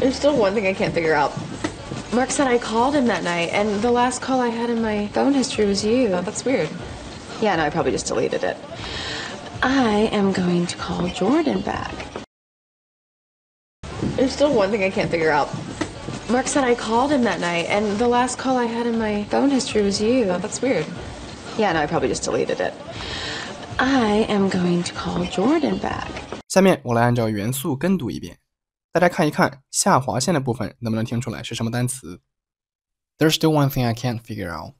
There's still one thing I can't figure out. Mark said I called him that night, and the last call I had in my phone history was you. Oh, that's weird. Yeah, no, I probably just deleted it. I am going to call Jordan back. There's still one thing I can't figure out. Mark said I called him that night, and the last call I had in my phone history was you. Oh, that's weird. Yeah, no, I probably just deleted it. I am going to call Jordan back. 下面我来按照元素跟读一遍。大家看一看下划线的部分能不能听出来是什么单词？There's still one thing I can't figure out.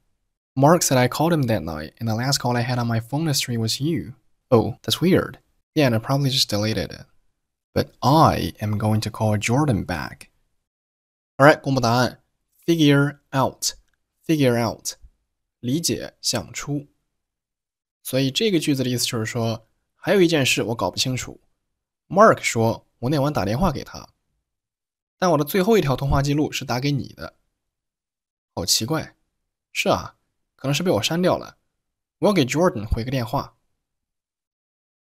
Mark said I called him that night, and the last call I had on my phone history was you. Oh, that's weird. Yeah, and I probably just deleted it. But I am going to call Jordan back. Alright，公布答案。Figure out, figure out，理解、想出。所以这个句子的意思就是说，还有一件事我搞不清楚。Mark 说我那晚打电话给他，但我的最后一条通话记录是打给你的，好奇怪。是啊，可能是被我删掉了。我要给 Jordan 回个电话。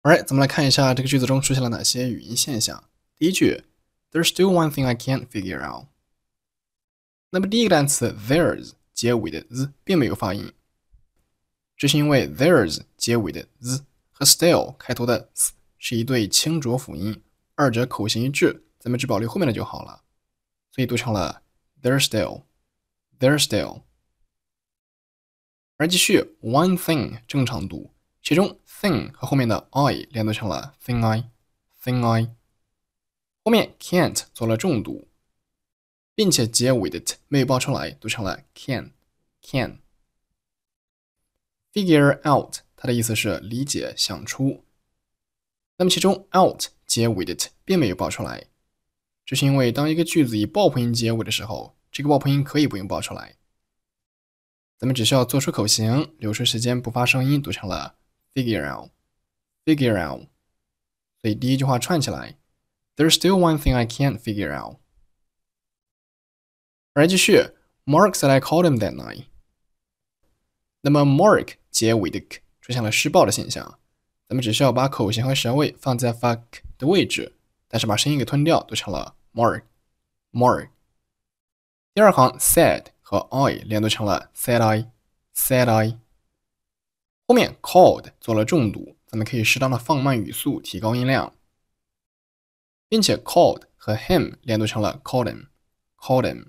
Alright，咱们来看一下这个句子中出现了哪些语音现象。第一句，There's still one thing I can't figure out。那么第一个单词 there's 结尾的 z 并没有发音，这是因为 there's 结尾的 z 和 still 开头的 s 是一对清浊辅音。二者口型一致，咱们只保留后面的就好了，所以读成了 their style，their style。而继续 one thing 正常读，其中 thing 和后面的 I 连读成了 thing I，thing I。后面 can't 做了重读，并且结尾的 t 没有爆出来，读成了 can，can。figure out 它的意思是理解、想出，那么其中 out。结尾的并没有爆出来，这是因为当一个句子以爆破音结尾的时候，这个爆破音可以不用爆出来。咱们只需要做出口型，留出时间不发声音，读成了 figure out，figure out。所以第一句话串起来，there's still one thing I can't figure out。来继续，Mark said I called him that night。那么 mark 结尾的出现了失爆的现象，咱们只需要把口型和舌位放在 fuck。的位置，但是把声音给吞掉，读成了 m o r g m o r g 第二行 said 和 i 连读成了 said i said i。后面 called 做了重读，咱们可以适当的放慢语速，提高音量，并且 called 和 him 连读成了 called him called him。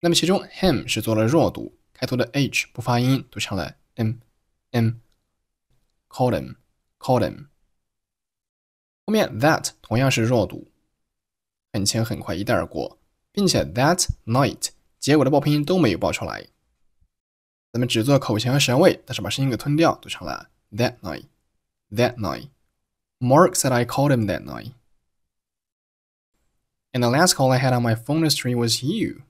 那么其中 him 是做了弱读，开头的 h 不发音，读成了 m m called him called him。后面 that 同样是弱读，很轻很快一带而过，并且 that night 结尾的爆拼音都没有爆出来，咱们只做口腔和舌位，但是把声音给吞掉，读成了 that night that night. Mark said I called him that night. And the last call I had on my phone history was you.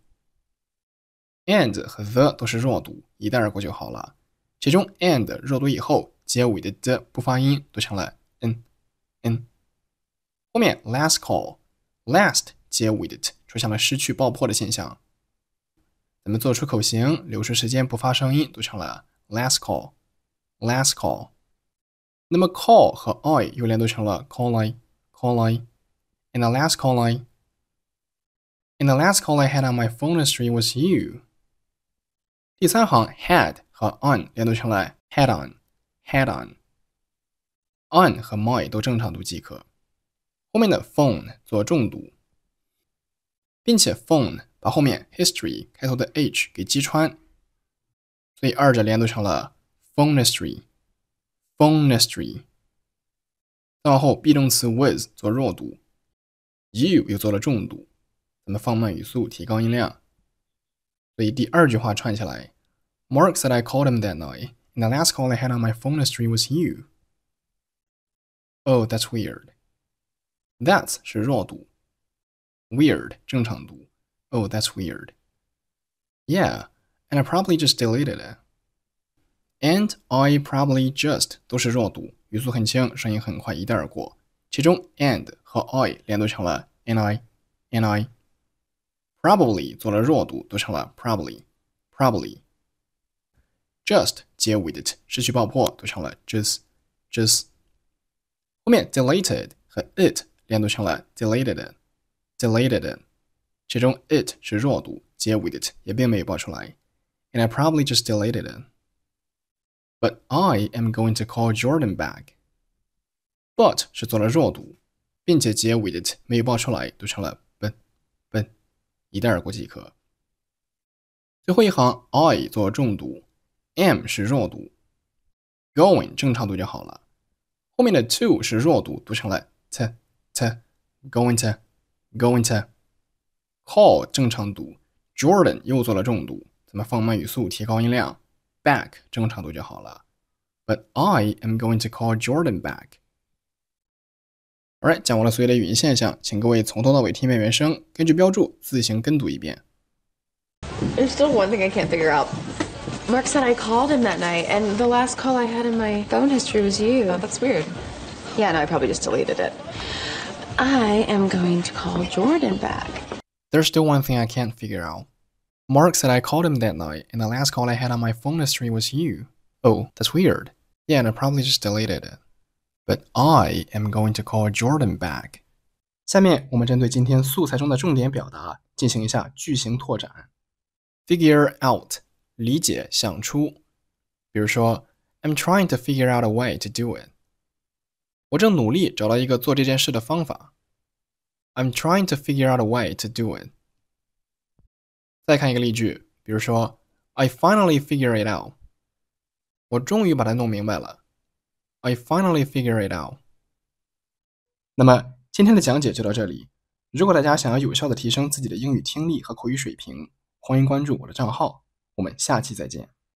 And 和 the 都是弱读，一带而过就好了。其中 and 弱读以后，结尾的 the 不发音，读成了 n n。后面 last call last 接 with 出现了失去爆破的现象。咱们做出口型，留出时间不发声音，读成了 last call last call。那么 call 和 i 又连读成了 calling calling。In the last call I in the last call I had on my phone history was you。第三行 had 和 on 连读成了 head on head on。on 和 my 都正常读即可。后面的 phone 做重读，并且 phone 把后面 history 开头的 h 给击穿，所以二者连读成了 phonistry，phonistry。再往后 be 动词 with 做弱读，you 又做了重读，咱们放慢语速，提高音量。所以第二句话串起来，Mark said I called him that night. And the last call I had on my phone history was you. Oh, that's weird. That's 是弱读，weird 正常读。Oh, that's weird. Yeah, and I probably just deleted it. And I probably just 都是弱读，语速很轻，声音很快，一带而过。其中 and 和 I 连读成了 and I, and I。Probably 做了弱读，读成了 probably, probably。Just 接 with it 失去爆破，读成了 just, just。后面 deleted 和 it。连读上来，deleted it，deleted it，其中 it 是弱读，结尾 it 也并没有爆出来，and I probably just deleted it. But I am going to call Jordan back. back。But 是做了弱读，并且结尾 it 没有爆出来，读成了笨笨，一带而过即可。最后一行 I 做重读，am 是弱读，going 正常读就好了。后面的 to 是弱读，读成了 t。to going to going to call 正常读，Jordan 又做了重读，咱们放慢语速，提高音量，back 正常读就好了。But I am going to call Jordan back. There's still one thing I can't figure out. Mark said I called him that night, and the last call I had in my phone history was you. Oh, that's weird. Yeah, no, I probably just deleted it. I am going to call Jordan back. There's still one thing I can't figure out. Mark said I called him that night, and the last call I had on my phone history was you. Oh, that's weird. Yeah, and I probably just deleted it. But I am going to call Jordan back. 下面我们针对今天素材中的重点表达进行一下句型拓展。Figure out，理解、想出。比如说，I'm trying to figure out a way to do it。我正努力找到一个做这件事的方法。I'm trying to figure out a w a y to do it。再看一个例句，比如说，I finally figure it out。我终于把它弄明白了。I finally figure it out。那么今天的讲解就到这里。如果大家想要有效的提升自己的英语听力和口语水平，欢迎关注我的账号。我们下期再见。